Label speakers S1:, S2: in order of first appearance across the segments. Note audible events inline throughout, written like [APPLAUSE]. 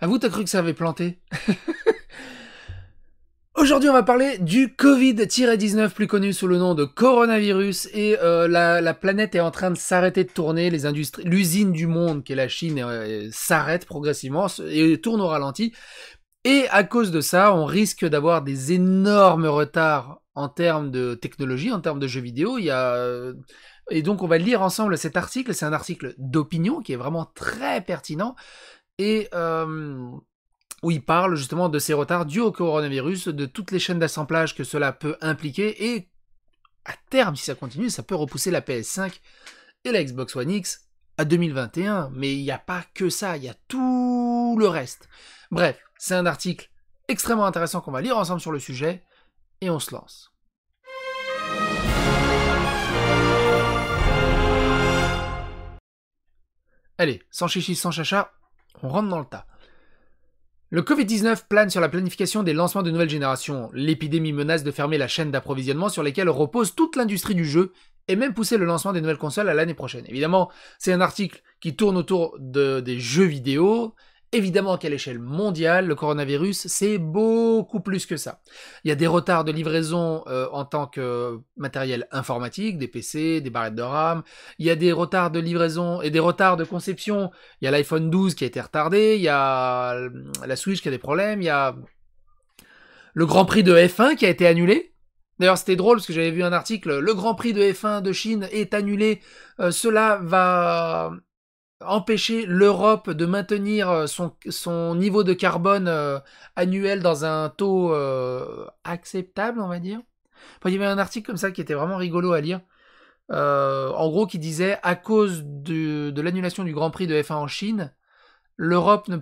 S1: Avoue, t'as cru que ça avait planté [LAUGHS] Aujourd'hui, on va parler du Covid-19, plus connu sous le nom de coronavirus. Et euh, la, planète est en train de s'arrêter de tourner. Les industries, l'usine du monde, qui est la Chine, euh, s'arrête progressivement et tourne au ralenti. Et à cause de ça, on risque d'avoir des énormes retards en termes de technologie, en termes de jeux vidéo. Il y a euh, et donc on va lire ensemble cet article. C'est un article d'opinion qui est vraiment très pertinent et euh, où il parle justement de ces retards dus au coronavirus, de toutes les chaînes d'assemblage que cela peut impliquer, et à terme, si ça continue, ça peut repousser la PS5 et la Xbox One X à 2021, mais il n'y a pas que ça, il y a tout le reste. Bref, c'est un article extrêmement intéressant qu'on va lire ensemble sur le sujet, et on se lance. Allez, sans chichi, sans chacha, on rentre dans le tas. Le Covid-19 plane sur la planification des lancements de nouvelles générations. L'épidémie menace de fermer la chaîne d'approvisionnement sur laquelle repose toute l'industrie du jeu et même pousser le lancement des nouvelles consoles à l'année prochaine. Évidemment, c'est un article qui tourne autour des jeux vidéo, Évidemment qu'à l'échelle mondiale, le coronavirus, c'est beaucoup plus que ça. Il y a des retards de livraison euh, en tant que matériel informatique, des PC, des barrettes de RAM. Il y a des retards de livraison et des retards de conception. Il y a l'iPhone 12 qui a été retardé, il y a euh, la Switch qui a des problèmes, il y a le Grand Prix de F1 qui a été annulé. D'ailleurs, c'était drôle parce que j'avais vu un article, le Grand Prix de F1 de Chine est annulé. Euh, cela va empêcher l'Europe de maintenir euh, son, niveau de carbone euh, annuel dans un taux euh, acceptable, on va dire. il y avait un article comme ça qui était vraiment rigolo à lire. en gros, qui disait à cause de, l'annulation du Grand Prix de F1 en Chine, l'Europe ne...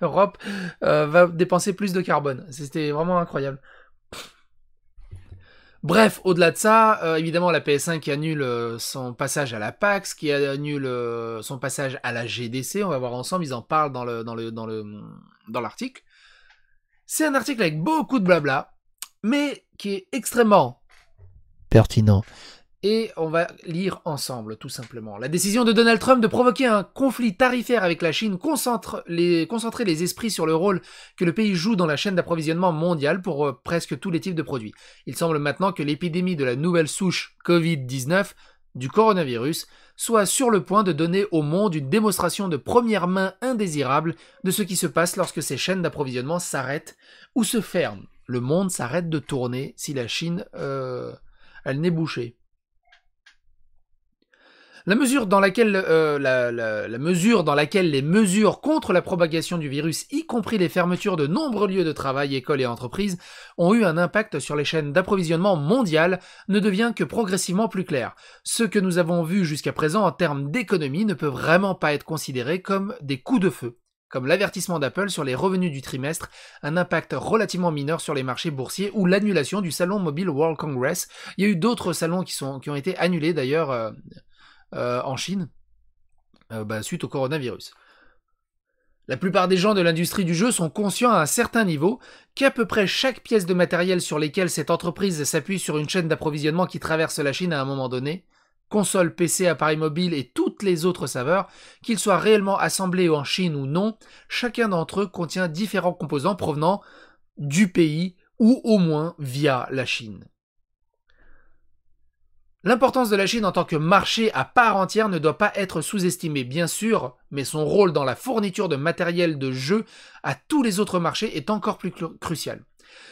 S1: [LAUGHS] va dépenser plus de carbone. C'était vraiment incroyable. Bref, au-delà de ça, euh, évidemment, la PS1 qui annule euh, son passage à la PAX, qui annule euh, son passage à la GDC, on va voir ensemble, ils en parlent dans dans l'article. C'est un article avec beaucoup de blabla, mais qui est extrêmement pertinent. Et on va lire ensemble, tout simplement. La décision de Donald Trump de provoquer un conflit tarifaire avec la Chine concentre les, concentrer les esprits sur le rôle que le pays joue dans la chaîne d'approvisionnement mondiale pour euh, presque tous les types de produits. Il semble maintenant que l'épidémie de la nouvelle souche Covid-19 du coronavirus soit sur le point de donner au monde une démonstration de première main indésirable de ce qui se passe lorsque ces chaînes d'approvisionnement s'arrêtent ou se ferment. Le monde s'arrête de tourner si la Chine, euh, elle n'est bouchée. La mesure dans laquelle, euh, la, mesure dans laquelle les mesures contre la propagation du virus, y compris les fermetures de nombreux lieux de travail, écoles et entreprises, ont eu un impact sur les chaînes d'approvisionnement mondiales, ne devient que progressivement plus claire. Ce que nous avons vu jusqu'à présent en termes d'économie ne peut vraiment pas être considéré comme des coups de feu comme l'avertissement d'Apple sur les revenus du trimestre, un impact relativement mineur sur les marchés boursiers ou l'annulation du salon mobile World Congress. Il y a eu d'autres salons qui, sont, qui ont été annulés d'ailleurs. Euh, euh, en Chine euh, bah, suite au coronavirus. La plupart des gens de l'industrie du jeu sont conscients à un certain niveau qu'à peu près chaque pièce de matériel sur lesquelles cette entreprise s'appuie sur une chaîne d'approvisionnement qui traverse la Chine à un moment donné, console, PC, appareil mobiles et toutes les autres saveurs, qu'ils soient réellement assemblés en Chine ou non, chacun d'entre eux contient différents composants provenant du pays ou au moins via la Chine. L'importance de la Chine en tant que marché à part entière ne doit pas être sous-estimée, bien sûr, mais son rôle dans la fourniture de matériel de jeu à tous les autres marchés est encore plus crucial.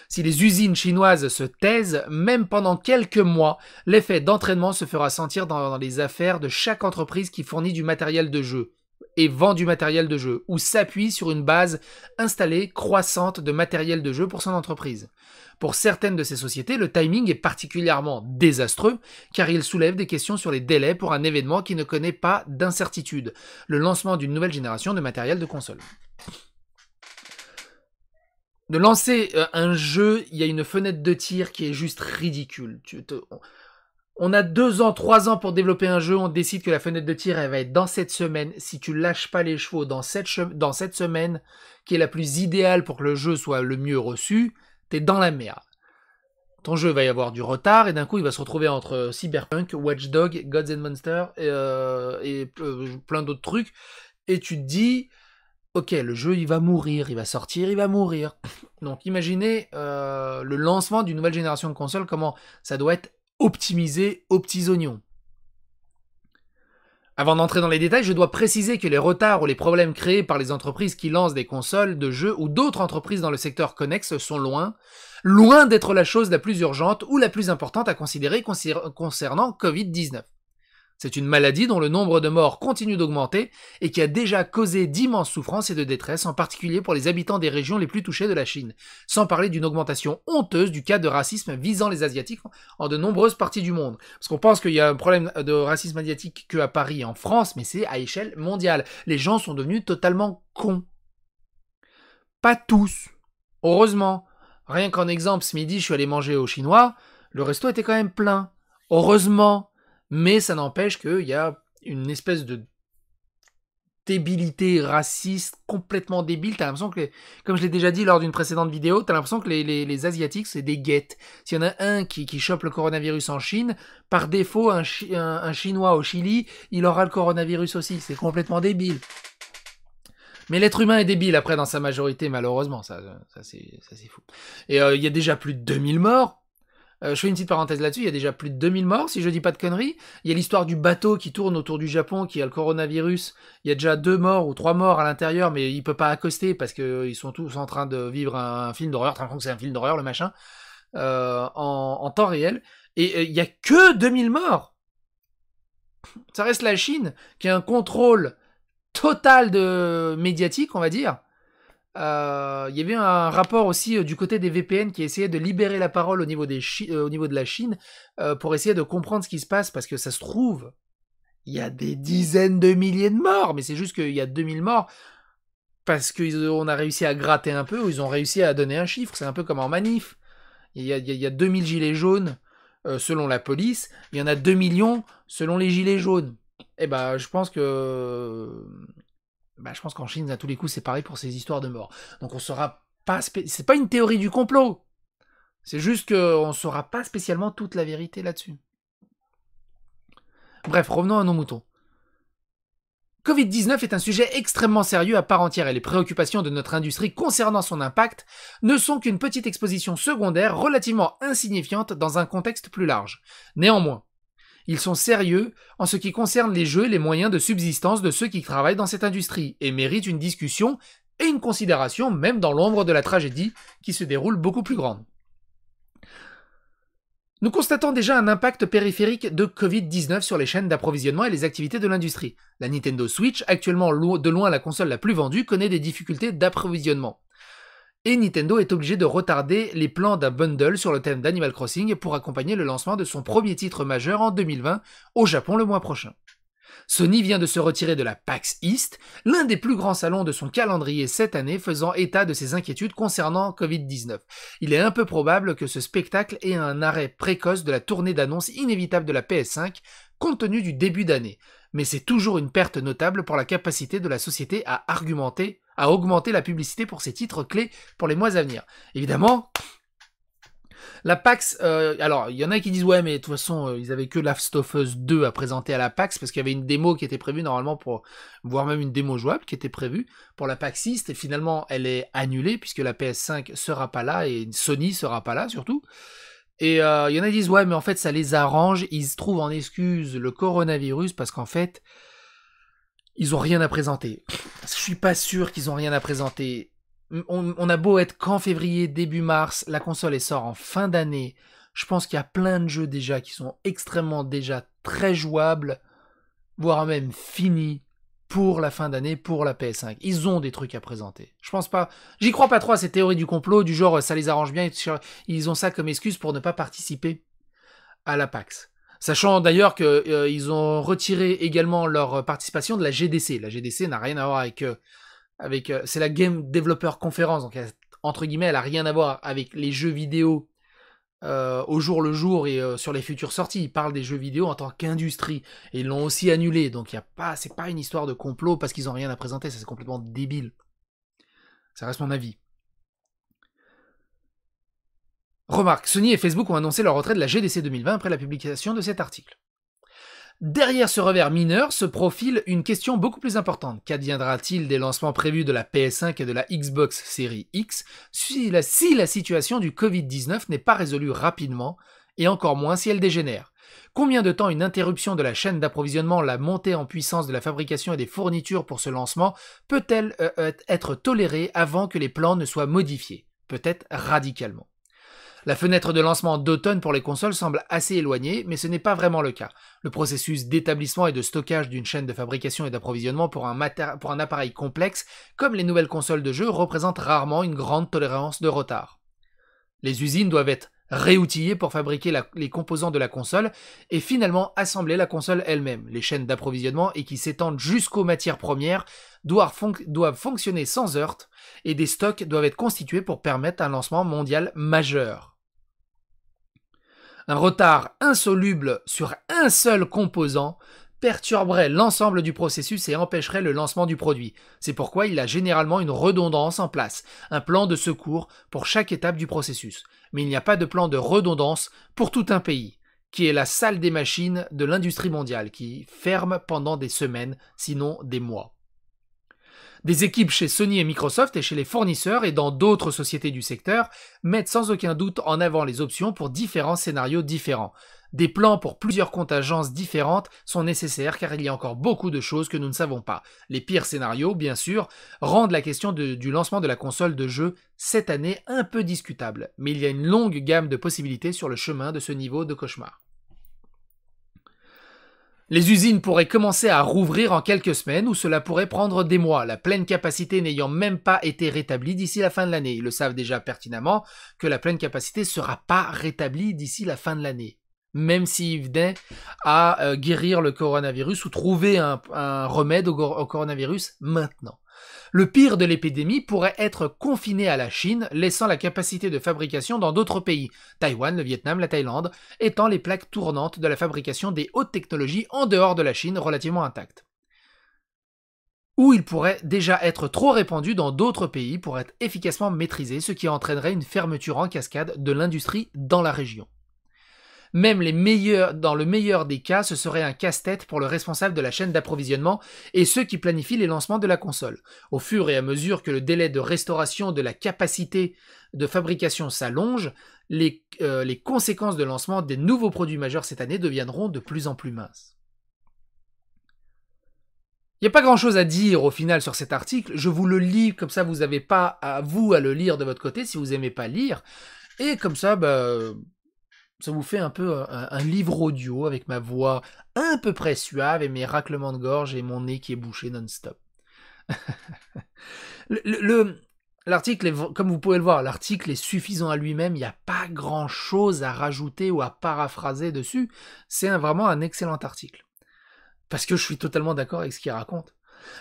S1: Si les usines chinoises se taisent, même pendant quelques mois, l'effet d'entraînement se fera sentir dans les affaires de chaque entreprise qui fournit du matériel de jeu et vend du matériel de jeu, ou s'appuie sur une base installée croissante de matériel de jeu pour son entreprise. Pour certaines de ces sociétés, le timing est particulièrement désastreux, car il soulève des questions sur les délais pour un événement qui ne connaît pas d'incertitude, le lancement d'une nouvelle génération de matériel de console. De lancer euh, un jeu, il y a une fenêtre de tir qui est juste ridicule. Tu te on a deux ans, trois ans pour développer un jeu. On décide que la fenêtre de tir, elle va être dans cette semaine. Si tu lâches pas les chevaux dans cette, dans cette semaine, qui est la plus idéale pour que le jeu soit le mieux reçu, t'es dans la merde. Ton jeu va y avoir du retard et d'un coup il va se retrouver entre euh, Cyberpunk, Watchdog, Gods and Monsters et, euh, euh, plein d'autres trucs. Et tu te dis, ok, le jeu il va mourir, il va sortir, il va mourir. Donc imaginez le lancement d'une nouvelle génération de consoles, comment ça doit être Optimiser aux petits oignons. Avant d'entrer dans les détails, je dois préciser que les retards ou les problèmes créés par les entreprises qui lancent des consoles de jeux ou d'autres entreprises dans le secteur connexe sont loin, loin d'être la chose la plus urgente ou la plus importante à considérer concernant Covid-19. C'est une maladie dont le nombre de morts continue d'augmenter et qui a déjà causé d'immenses souffrances et de détresse, en particulier pour les habitants des régions les plus touchées de la Chine, sans parler d'une augmentation honteuse du cas de racisme visant les Asiatiques en de nombreuses parties du monde. Parce qu'on pense qu'il y a un problème de racisme asiatique qu'à Paris et en France, mais c'est à échelle mondiale. Les gens sont devenus totalement cons. Pas tous. Heureusement. Rien qu'en exemple, ce midi, je suis allé manger aux Chinois, le resto était quand même plein. Heureusement. Mais ça n'empêche qu'il y a une espèce de débilité raciste complètement débile. T'as l'impression que, comme je l'ai déjà dit lors d'une précédente vidéo, t'as l'impression que les, Asiatiques, c'est des guettes. S'il y en a un qui, qui chope le coronavirus en Chine, par défaut, un, un, Chinois au Chili, il aura le coronavirus aussi. C'est complètement débile. Mais l'être humain est débile après dans sa majorité, malheureusement. Ça, ça c'est fou. Et euh, il y a déjà plus de 2000 morts. Euh, je fais une petite parenthèse là-dessus, il y a déjà plus de 2000 morts, si je dis pas de conneries. Il y a l'histoire du bateau qui tourne autour du Japon, qui a le coronavirus. Il y a déjà deux morts ou trois morts à l'intérieur, mais il peut pas accoster parce qu'ils sont tous en train de vivre un, film d'horreur. Tant que c'est un film d'horreur, le machin, euh, en, temps réel. Et euh, il y a que 2000 morts. Ça reste la Chine qui a un contrôle total de médiatique, on va dire euh, il y avait un rapport aussi euh, du côté des VPN qui essayait de libérer la parole au niveau, des euh, au niveau de la Chine pour essayer de comprendre ce qui se passe parce que ça se trouve, il y a des dizaines de milliers de morts, mais c'est juste qu'il y a 2000 morts parce qu'on a réussi à gratter un peu, ou ils ont réussi à donner un chiffre, c'est un peu comme en manif. Il y a, il y a 2000 gilets jaunes selon la police, il y en a 2 millions selon les gilets jaunes. Eh ben, je pense que bah, je pense qu'en Chine, à tous les coups, c'est pareil pour ces histoires de mort. Donc on saura pas. C'est pas une théorie du complot. C'est juste qu'on ne saura pas spécialement toute la vérité là-dessus. Bref, revenons à nos moutons. Covid-19 est un sujet extrêmement sérieux à part entière et les préoccupations de notre industrie concernant son impact ne sont qu'une petite exposition secondaire relativement insignifiante dans un contexte plus large. Néanmoins, ils sont sérieux en ce qui concerne les jeux et les moyens de subsistance de ceux qui travaillent dans cette industrie et méritent une discussion et une considération même dans l'ombre de la tragédie qui se déroule beaucoup plus grande. Nous constatons déjà un impact périphérique de Covid-19 sur les chaînes d'approvisionnement et les activités de l'industrie. La Nintendo Switch, actuellement de loin la console la plus vendue, connaît des difficultés d'approvisionnement et Nintendo est obligé de retarder les plans d'un bundle sur le thème d'Animal Crossing pour accompagner le lancement de son premier titre majeur en 2020 au Japon le mois prochain. Sony vient de se retirer de la PAX East, l'un des plus grands salons de son calendrier cette année faisant état de ses inquiétudes concernant Covid-19. Il est un peu probable que ce spectacle ait un arrêt précoce de la tournée d'annonces inévitable de la PS5 compte tenu du début d'année, mais c'est toujours une perte notable pour la capacité de la société à argumenter à augmenter la publicité pour ses titres clés pour les mois à venir. Évidemment, la PAX, euh, alors il y en a qui disent ouais mais de toute façon euh, ils avaient que Last of Us 2 à présenter à la PAX parce qu'il y avait une démo qui était prévue normalement pour, voire même une démo jouable qui était prévue pour la PAX et finalement elle est annulée puisque la PS5 sera pas là et Sony sera pas là surtout. Et euh, il y en a qui disent ouais mais en fait ça les arrange, ils trouvent en excuse le coronavirus parce qu'en fait ils ont rien à présenter. Je suis pas sûr qu'ils ont rien à présenter. On, a beau être qu'en février, début mars, la console est sort en fin d'année. Je pense qu'il y a plein de jeux déjà qui sont extrêmement déjà très jouables, voire même finis pour la fin d'année, pour la PS5. Ils ont des trucs à présenter. Je pense pas. J'y crois pas trop à ces théories du complot, du genre euh, ça les arrange bien, ils ont ça comme excuse pour ne pas participer à la PAX. Sachant d'ailleurs qu'ils euh, ont retiré également leur participation de la GDC. La GDC n'a rien à voir avec... Euh, avec euh, c'est la Game Developer Conference, donc entre guillemets, elle n'a rien à voir avec les jeux vidéo au jour le jour et sur les futures sorties. Ils parlent des jeux vidéo en tant qu'industrie. Et ils l'ont aussi annulé, donc il a pas, c'est pas une histoire de complot parce qu'ils n'ont rien à présenter, c'est complètement débile. Ça reste mon avis. Remarque, Sony et Facebook ont annoncé leur retrait de la GDC 2020 après la publication de cet article. Derrière ce revers mineur se profile une question beaucoup plus importante. Qu'adviendra-t-il des lancements prévus de la PS5 et de la Xbox Series X si la, situation du Covid-19 n'est pas résolue rapidement et encore moins si elle dégénère Combien de temps une interruption de la chaîne d'approvisionnement, la montée en puissance de la fabrication et des fournitures pour ce lancement peut-elle euh, euh, être tolérée avant que les plans ne soient modifiés Peut-être radicalement. La fenêtre de lancement d'automne pour les consoles semble assez éloignée, mais ce n'est pas vraiment le cas. Le processus d'établissement et de stockage d'une chaîne de fabrication et d'approvisionnement pour, un appareil complexe, comme les nouvelles consoles de jeu, représente rarement une grande tolérance de retard. Les usines doivent être réoutillées pour fabriquer les composants de la console et finalement assembler la console elle-même. Les chaînes d'approvisionnement et qui s'étendent jusqu'aux matières premières doivent, doivent, fonctionner sans heurte et des stocks doivent être constitués pour permettre un lancement mondial majeur. Un retard insoluble sur un seul composant perturberait l'ensemble du processus et empêcherait le lancement du produit. C'est pourquoi il a généralement une redondance en place, un plan de secours pour chaque étape du processus. Mais il n'y a pas de plan de redondance pour tout un pays, qui est la salle des machines de l'industrie mondiale, qui ferme pendant des semaines, sinon des mois. Des équipes chez Sony et Microsoft et chez les fournisseurs et dans d'autres sociétés du secteur mettent sans aucun doute en avant les options pour différents scénarios différents. Des plans pour plusieurs contingences différentes sont nécessaires car il y a encore beaucoup de choses que nous ne savons pas. Les pires scénarios, bien sûr, rendent la question du lancement de la console de jeu cette année un peu discutable, mais il y a une longue gamme de possibilités sur le chemin de ce niveau de cauchemar. Les usines pourraient commencer à rouvrir en quelques semaines ou cela pourrait prendre des mois, la pleine capacité n'ayant même pas été rétablie d'ici la fin de l'année. Ils le savent déjà pertinemment que la pleine capacité ne sera pas rétablie d'ici la fin de l'année. Même s'ils venaient euh, à guérir le coronavirus ou trouver un, remède au coronavirus maintenant. Le pire de l'épidémie pourrait être confiné à la Chine, laissant la capacité de fabrication dans d'autres pays, Taïwan, le Vietnam, la Thaïlande, étant les plaques tournantes de la fabrication des hautes technologies en dehors de la Chine relativement intactes. Ou il pourrait déjà être trop répandu dans d'autres pays pour être efficacement maîtrisé, ce qui entraînerait une fermeture en cascade de l'industrie dans la région. Même les meilleurs, dans le meilleur des cas, ce serait un casse-tête pour le responsable de la chaîne d'approvisionnement et ceux qui planifient les lancements de la console. Au fur et à mesure que le délai de restauration de la capacité de fabrication s'allonge, les, euh, les conséquences de lancement des nouveaux produits majeurs cette année deviendront de plus en plus minces. Il n'y a pas grand chose à dire au final sur cet article. Je vous le lis, comme ça vous n'avez pas à vous à le lire de votre côté si vous n'aimez pas lire. Et comme ça, bah, ça vous fait un peu euh, un, livre audio avec ma voix un peu près suave et mes raclements de gorge et mon nez qui est bouché non-stop. [LAUGHS] le, l'article, comme vous pouvez le voir, l'article est suffisant à lui-même. Il n'y a pas grand-chose à rajouter ou à paraphraser dessus. C'est vraiment un excellent article. Parce que je suis totalement d'accord avec ce qu'il raconte.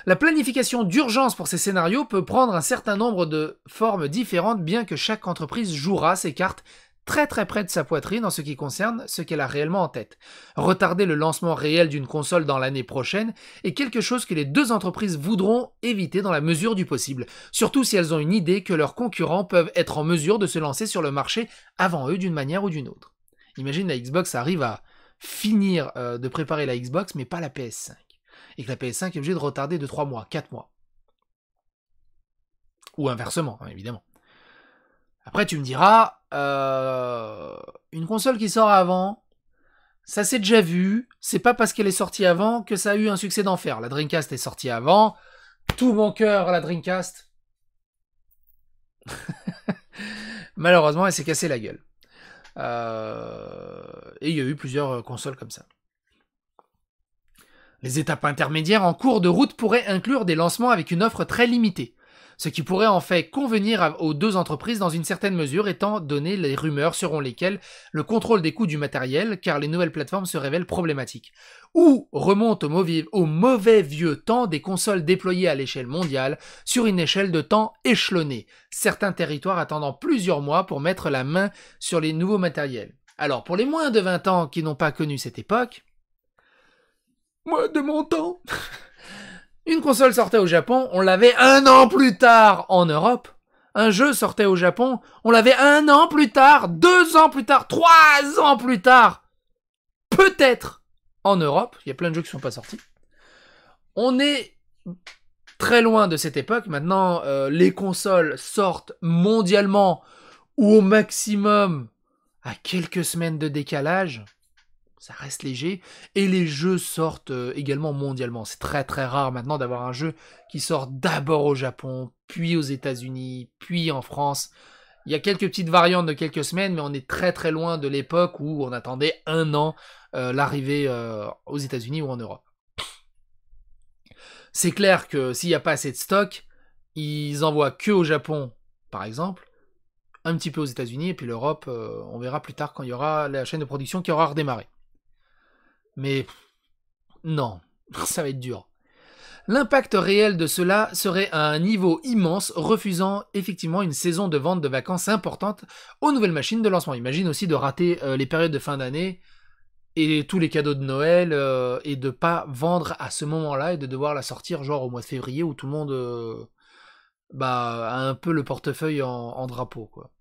S1: La planification d'urgence pour ces scénarios peut prendre un certain nombre de formes différentes, bien que chaque entreprise jouera ses cartes très très près de sa poitrine en ce qui concerne ce qu'elle a réellement en tête. Retarder le lancement réel d'une console dans l'année prochaine est quelque chose que les deux entreprises voudront éviter dans la mesure du possible, surtout si elles ont une idée que leurs concurrents peuvent être en mesure de se lancer sur le marché avant eux d'une manière ou d'une autre. Imagine la Xbox arrive à finir euh, de préparer la Xbox mais pas la PS5, et que la PS5 est obligée de retarder de 3 mois, 4 mois. Ou inversement, hein, évidemment. Après, tu me diras, euh, une console qui sort avant, ça s'est déjà vu. C'est pas parce qu'elle est sortie avant que ça a eu un succès d'enfer. La Dreamcast est sortie avant. Tout mon cœur à la Dreamcast. [LAUGHS] Malheureusement, elle s'est cassée la gueule. Euh, et il y a eu plusieurs euh, consoles comme ça. Les étapes intermédiaires en cours de route pourraient inclure des lancements avec une offre très limitée ce qui pourrait en fait convenir aux deux entreprises dans une certaine mesure étant donné les rumeurs selon lesquelles le contrôle des coûts du matériel, car les nouvelles plateformes se révèlent problématiques, ou remonte au mauvais, au mauvais vieux temps des consoles déployées à l'échelle mondiale sur une échelle de temps échelonnée, certains territoires attendant plusieurs mois pour mettre la main sur les nouveaux matériels. Alors pour les moins de 20 ans qui n'ont pas connu cette époque, moi de mon temps [LAUGHS] Une console sortait au Japon, on l'avait un an plus tard en Europe. Un jeu sortait au Japon, on l'avait un an plus tard, deux ans plus tard, trois ans plus tard. Peut-être en Europe, il y a plein de jeux qui sont pas sortis. On est très loin de cette époque. Maintenant, euh, les consoles sortent mondialement ou au maximum à quelques semaines de décalage ça reste léger. Et les jeux sortent euh, également mondialement. C'est très très rare maintenant d'avoir un jeu qui sort d'abord au Japon, puis aux États-Unis, puis en France. Il y a quelques petites variantes de quelques semaines, mais on est très très loin de l'époque où on attendait un an euh, l'arrivée euh, aux États-Unis ou en Europe. C'est clair que s'il n'y a pas assez de stock, ils envoient que au Japon, par exemple, un petit peu aux États-Unis, et puis l'Europe, on verra plus tard quand il y aura la chaîne de production qui aura redémarré. Mais non, [LAUGHS] ça va être dur. L'impact réel de cela serait à un niveau immense, refusant effectivement une saison de vente de vacances importante aux nouvelles machines de lancement. Imagine aussi de rater euh, les périodes de fin d'année et tous les cadeaux de Noël euh, et de pas vendre à ce moment-là et de devoir la sortir genre au mois de février où tout le monde euh, bah, a un peu le portefeuille en, en drapeau quoi.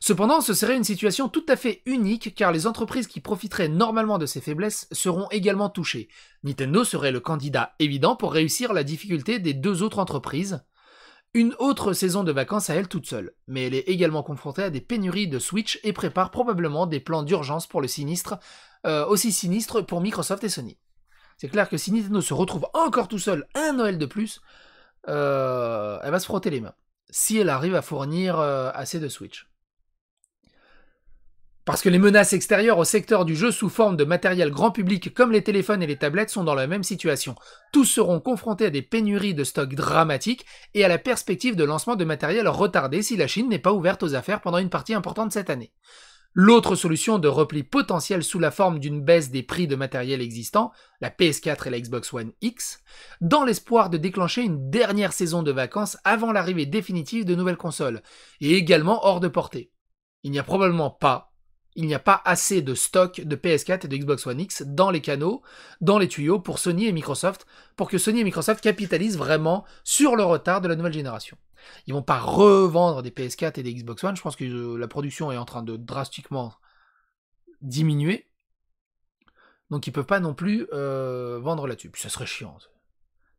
S1: Cependant, ce serait une situation tout à fait unique car les entreprises qui profiteraient normalement de ces faiblesses seront également touchées. Nintendo serait le candidat évident pour réussir la difficulté des deux autres entreprises. Une autre saison de vacances à elle toute seule, mais elle est également confrontée à des pénuries de Switch et prépare probablement des plans d'urgence pour le sinistre, euh, aussi sinistre pour Microsoft et Sony. C'est clair que si Nintendo se retrouve encore tout seul un Noël de plus, euh, elle va se frotter les mains, si elle arrive à fournir euh, assez de Switch. Parce que les menaces extérieures au secteur du jeu sous forme de matériel grand public comme les téléphones et les tablettes sont dans la même situation. Tous seront confrontés à des pénuries de stock dramatiques et à la perspective de lancement de matériel retardé si la Chine n'est pas ouverte aux affaires pendant une partie importante cette année. L'autre solution de repli potentiel sous la forme d'une baisse des prix de matériel existant, la PS4 et la Xbox One X, dans l'espoir de déclencher une dernière saison de vacances avant l'arrivée définitive de nouvelles consoles, et également hors de portée. Il n'y a probablement pas il n'y a pas assez de stock de PS4 et de Xbox One X dans les canaux, dans les tuyaux pour Sony et Microsoft, pour que Sony et Microsoft capitalisent vraiment sur le retard de la nouvelle génération. Ils vont pas revendre des PS4 et des Xbox One, je pense que euh, la production est en train de drastiquement diminuer. Donc ils peuvent pas non plus euh, vendre là-dessus. ça serait chiant.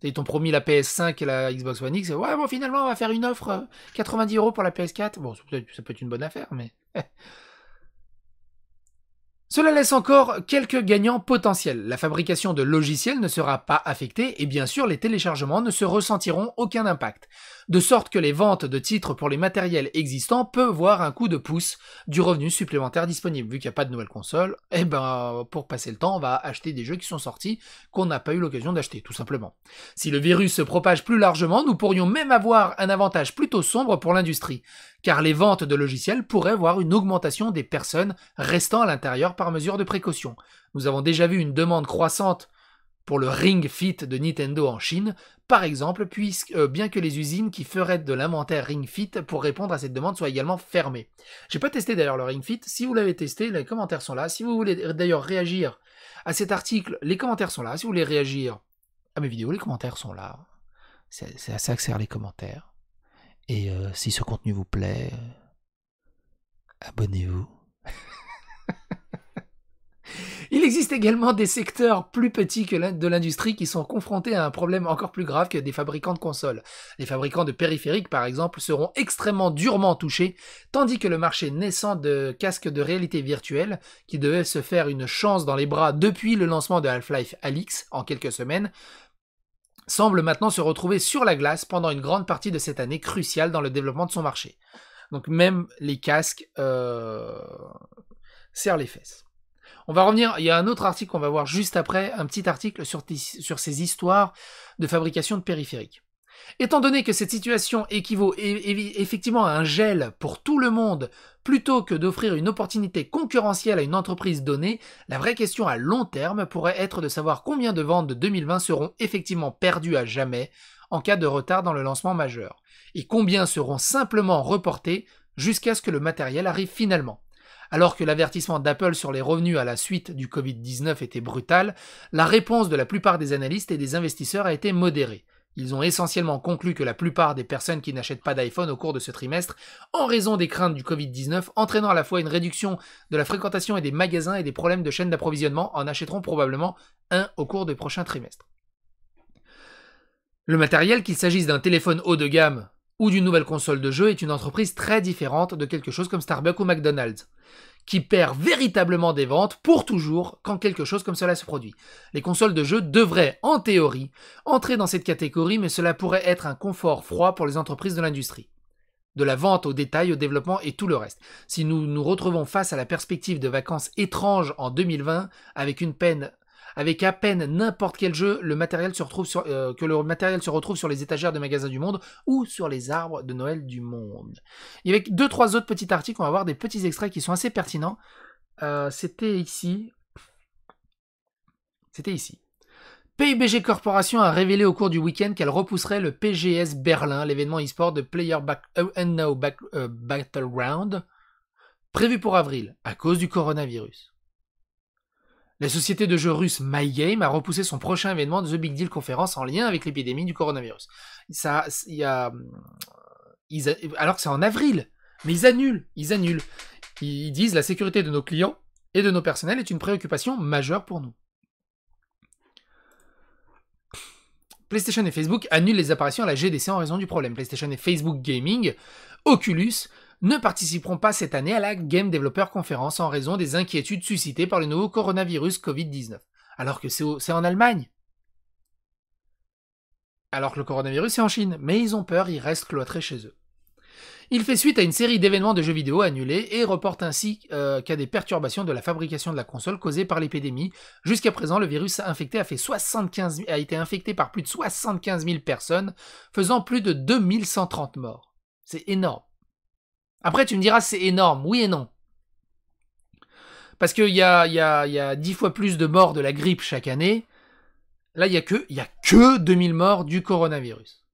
S1: Ils t'ont promis la PS5 et la Xbox One X. Ouais, bon, finalement, on va faire une offre 90 euh, euros pour la PS4. Bon, ça peut être une bonne affaire, mais. [LAUGHS] Cela laisse encore quelques gagnants potentiels. La fabrication de logiciels ne sera pas affectée et bien sûr les téléchargements ne se ressentiront aucun impact. De sorte que les ventes de titres pour les matériels existants peuvent voir un coup de pouce du revenu supplémentaire disponible. Vu qu'il n'y a pas de nouvelle console, eh ben pour passer le temps on va acheter des jeux qui sont sortis qu'on n'a pas eu l'occasion d'acheter tout simplement. Si le virus se propage plus largement, nous pourrions même avoir un avantage plutôt sombre pour l'industrie car les ventes de logiciels pourraient voir une augmentation des personnes restant à l'intérieur par mesure de précaution. Nous avons déjà vu une demande croissante pour le Ring Fit de Nintendo en Chine, par exemple, puisque, euh, bien que les usines qui feraient de l'inventaire Ring Fit pour répondre à cette demande soient également fermées. J'ai pas testé d'ailleurs le Ring Fit. Si vous l'avez testé, les commentaires sont là. Si vous voulez d'ailleurs réagir à cet article, les commentaires sont là. Si vous voulez réagir à mes vidéos, les commentaires sont là. C'est à ça, que sert les commentaires. Et euh, si ce contenu vous plaît, abonnez-vous. Il existe également des secteurs plus petits que de l'industrie qui sont confrontés à un problème encore plus grave que des fabricants de consoles. Les fabricants de périphériques, par exemple, seront extrêmement durement touchés, tandis que le marché naissant de casques de réalité virtuelle, qui devait se faire une chance dans les bras depuis le lancement de Half-Life Alix en quelques semaines, semble maintenant se retrouver sur la glace pendant une grande partie de cette année cruciale dans le développement de son marché. Donc même les casques euh, serrent les fesses. On va revenir, il y a un autre article qu'on va voir juste après, un petit article sur, sur ces histoires de fabrication de périphériques. Étant donné que cette situation équivaut effectivement à un gel pour tout le monde plutôt que d'offrir une opportunité concurrentielle à une entreprise donnée, la vraie question à long terme pourrait être de savoir combien de ventes de 2020 seront effectivement perdues à jamais en cas de retard dans le lancement majeur, et combien seront simplement reportées jusqu'à ce que le matériel arrive finalement. Alors que l'avertissement d'Apple sur les revenus à la suite du Covid-19 était brutal, la réponse de la plupart des analystes et des investisseurs a été modérée. Ils ont essentiellement conclu que la plupart des personnes qui n'achètent pas d'iPhone au cours de ce trimestre, en raison des craintes du Covid-19, entraînant à la fois une réduction de la fréquentation et des magasins et des problèmes de chaîne d'approvisionnement, en achèteront probablement un au cours des prochains trimestres. Le matériel, qu'il s'agisse d'un téléphone haut de gamme ou d'une nouvelle console de jeu, est une entreprise très différente de quelque chose comme Starbucks ou McDonald's qui perd véritablement des ventes pour toujours quand quelque chose comme cela se produit. Les consoles de jeu devraient, en théorie, entrer dans cette catégorie, mais cela pourrait être un confort froid pour les entreprises de l'industrie. De la vente au détail, au développement et tout le reste. Si nous nous retrouvons face à la perspective de vacances étranges en 2020, avec une peine avec à peine n'importe quel jeu, le matériel se retrouve euh, que le matériel se retrouve sur les étagères de magasins du monde ou sur les arbres de Noël du monde. Il y avait deux, trois autres petits articles, on va avoir des petits extraits qui sont assez pertinents. Euh, c'était ici. C'était ici. PUBG Corporation a révélé au cours du week-end qu'elle repousserait le PGS Berlin, l'événement e-sport de Player Back, euh, and Now Battleground, prévu pour avril, à cause du coronavirus. La société de jeux russe MyGame a repoussé son prochain événement de The Big Deal Conference en lien avec l'épidémie du coronavirus. Ça, alors que c'est en avril, mais ils annulent, ils annulent. Ils disent la sécurité de nos clients et de nos personnels est une préoccupation majeure pour nous. PlayStation et Facebook annulent les apparitions à la GDC en raison du problème. PlayStation et Facebook Gaming, Oculus ne participeront pas cette année à la Game Developer Conference en raison des inquiétudes suscitées par le nouveau coronavirus Covid-19. Alors que c'est en Allemagne alors que le coronavirus est en Chine, mais ils ont peur, ils restent cloîtrés chez eux. Il fait suite à une série d'événements de jeux vidéo annulés et reporte ainsi euh, qu'à des perturbations de la fabrication de la console causées par l'épidémie. Jusqu'à présent, le virus infecté a, fait a été infecté par plus de 75 000 personnes, faisant plus de 2130 morts. C'est énorme. Après, tu me diras, c'est énorme, oui et non. Parce qu'il y a, y, a, fois plus de morts de la grippe chaque année. Là, il n'y a, que, a que 2000 morts du coronavirus.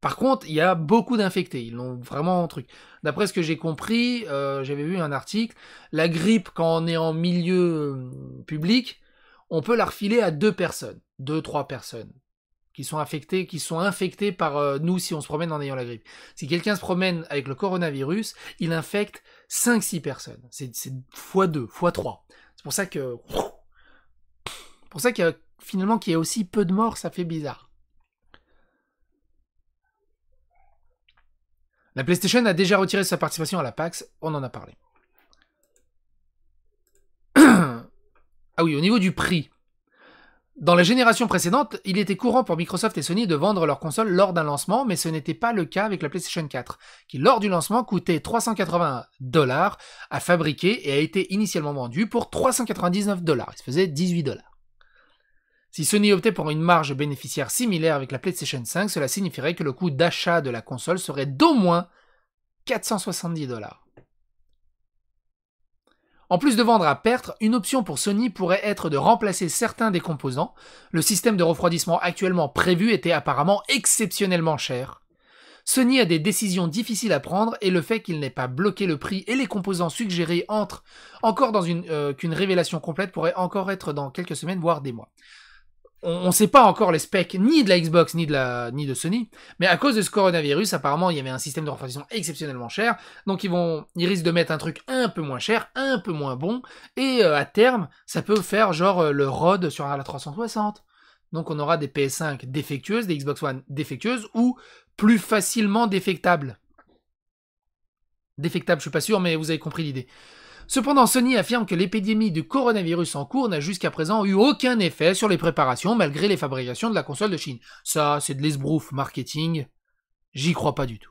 S1: Par contre, il y a beaucoup d'infectés. Ils l'ont vraiment un truc. D'après ce que j'ai compris, euh, j'avais vu un article, la grippe, quand on est en milieu euh, public, on peut la refiler à deux personnes, deux, trois personnes qui sont qui sont infectés par euh, nous si on se promène en ayant la grippe. Si quelqu'un se promène avec le coronavirus, il infecte 5-6 personnes. C'est x2, x3. C'est pour ça que... pour ça qu'il que finalement qu'il y ait aussi peu de morts, ça fait bizarre. La PlayStation a déjà retiré sa participation à la PAX, on en a parlé. [CLEARS THROAT] ah oui, au niveau du prix. Dans la génération précédente, il était courant pour Microsoft et Sony de vendre leurs consoles lors d'un lancement, mais ce n'était pas le cas avec la PlayStation 4, qui lors du lancement coûtait 380$ dollars à fabriquer et a été initialement vendue pour 399 dollars. Il se faisait 18 dollars. Si Sony optait pour une marge bénéficiaire similaire avec la PlayStation 5, cela signifierait que le coût d'achat de la console serait d'au moins 470 dollars. En plus de vendre à perte, une option pour Sony pourrait être de remplacer certains des composants. Le système de refroidissement actuellement prévu était apparemment exceptionnellement cher. Sony a des décisions difficiles à prendre et le fait qu'il n'ait pas bloqué le prix et les composants suggérés entrent encore dans une euh, qu'une révélation complète pourrait encore être dans quelques semaines voire des mois on ne sait pas encore les specs ni de la Xbox ni de la ni de Sony, mais à cause de ce coronavirus, apparemment, il y avait un système de reproduction exceptionnellement cher, donc ils vont, ils risquent de mettre un truc un peu moins cher, un peu moins bon, et euh, à terme, ça peut faire genre euh, le ROD sur la 360. Donc on aura des PS5 défectueuses, des Xbox One défectueuses ou plus facilement défectables. Défectables, je suis pas sûr, mais vous avez compris l'idée. Cependant, Sony affirme que l'épidémie du coronavirus en cours n'a jusqu'à présent eu aucun effet sur les préparations malgré les fabrications de la console de Chine. Ça, c'est de l'esbrouf marketing. J'y crois pas du tout.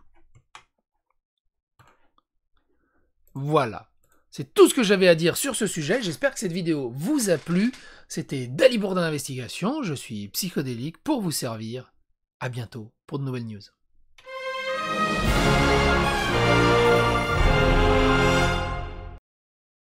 S1: Voilà. C'est tout ce que j'avais à dire sur ce sujet. J'espère que cette vidéo vous a plu. C'était Dalibourdin l'investigation. Je suis psychodélique pour vous servir. À bientôt pour de nouvelles news.